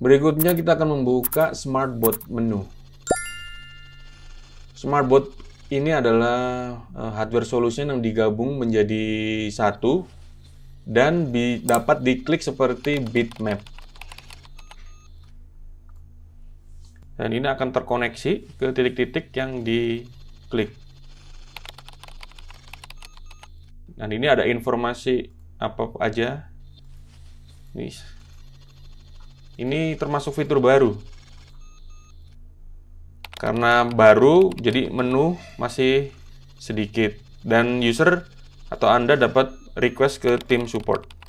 Berikutnya kita akan membuka smartboard menu. Smartboard ini adalah eh, hardware solution yang digabung menjadi satu dan dapat diklik seperti bitmap. Dan ini akan terkoneksi ke titik-titik yang diklik. Dan ini ada informasi apa aja. Nih, ini termasuk fitur baru. Karena baru, jadi menu masih sedikit. Dan user atau Anda dapat request ke tim support.